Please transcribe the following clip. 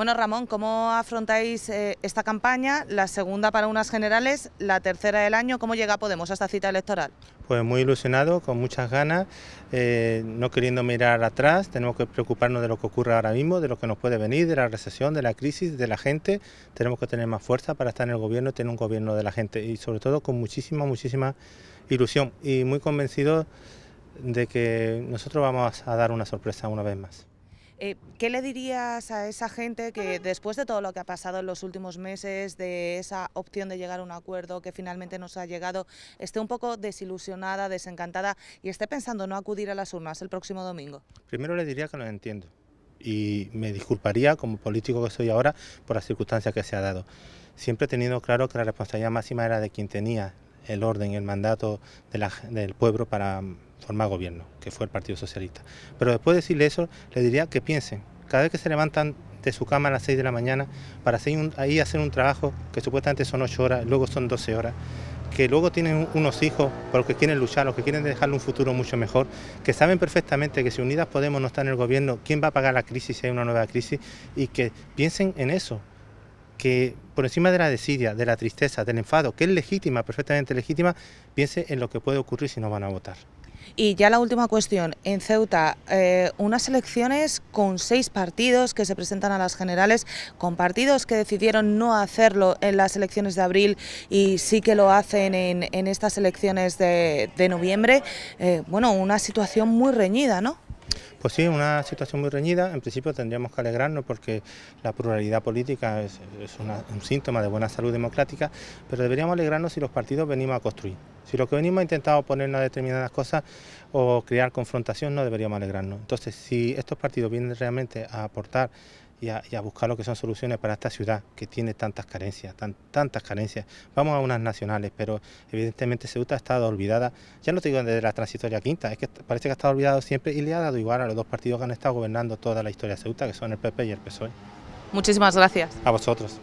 Bueno, Ramón, ¿cómo afrontáis eh, esta campaña? La segunda para unas generales, la tercera del año. ¿Cómo llega Podemos a esta cita electoral? Pues muy ilusionado, con muchas ganas, eh, no queriendo mirar atrás. Tenemos que preocuparnos de lo que ocurre ahora mismo, de lo que nos puede venir, de la recesión, de la crisis, de la gente. Tenemos que tener más fuerza para estar en el gobierno y tener un gobierno de la gente. Y sobre todo con muchísima, muchísima ilusión y muy convencido de que nosotros vamos a dar una sorpresa una vez más. Eh, ¿Qué le dirías a esa gente que después de todo lo que ha pasado en los últimos meses, de esa opción de llegar a un acuerdo que finalmente nos ha llegado, esté un poco desilusionada, desencantada y esté pensando no acudir a las urnas el próximo domingo? Primero le diría que lo entiendo y me disculparía como político que soy ahora por la circunstancia que se ha dado. Siempre he tenido claro que la responsabilidad máxima era de quien tenía el orden, el mandato del pueblo para formar gobierno, que fue el Partido Socialista. Pero después de decirle eso, le diría que piensen, cada vez que se levantan de su cama a las 6 de la mañana para ir a ahí hacer un trabajo que supuestamente son 8 horas, luego son 12 horas, que luego tienen unos hijos por los que quieren luchar, los que quieren dejarle un futuro mucho mejor, que saben perfectamente que si Unidas Podemos no está en el gobierno, ¿quién va a pagar la crisis si hay una nueva crisis? Y que piensen en eso, que por encima de la desidia, de la tristeza, del enfado, que es legítima, perfectamente legítima, piensen en lo que puede ocurrir si no van a votar. Y ya la última cuestión, en Ceuta, eh, unas elecciones con seis partidos que se presentan a las generales, con partidos que decidieron no hacerlo en las elecciones de abril y sí que lo hacen en, estas elecciones de, noviembre. Eh, bueno, una situación muy reñida, ¿no? Pues sí, una situación muy reñida. En principio tendríamos que alegrarnos porque la pluralidad política es, un síntoma de buena salud democrática, pero deberíamos alegrarnos si los partidos venimos a construir. Si lo que venimos ha intentado poner a determinadas cosas o crear confrontación, no deberíamos alegrarnos. Entonces, si estos partidos vienen realmente a aportar y a, buscar lo que son soluciones para esta ciudad que tiene tantas carencias, tantas carencias. Vamos a unas nacionales, pero evidentemente Ceuta ha estado olvidada, ya no te digo desde la transitoria quinta, es que parece que ha estado olvidado siempre y le ha dado igual a los dos partidos que han estado gobernando toda la historia de Ceuta, que son el PP y el PSOE. Muchísimas gracias. A vosotros.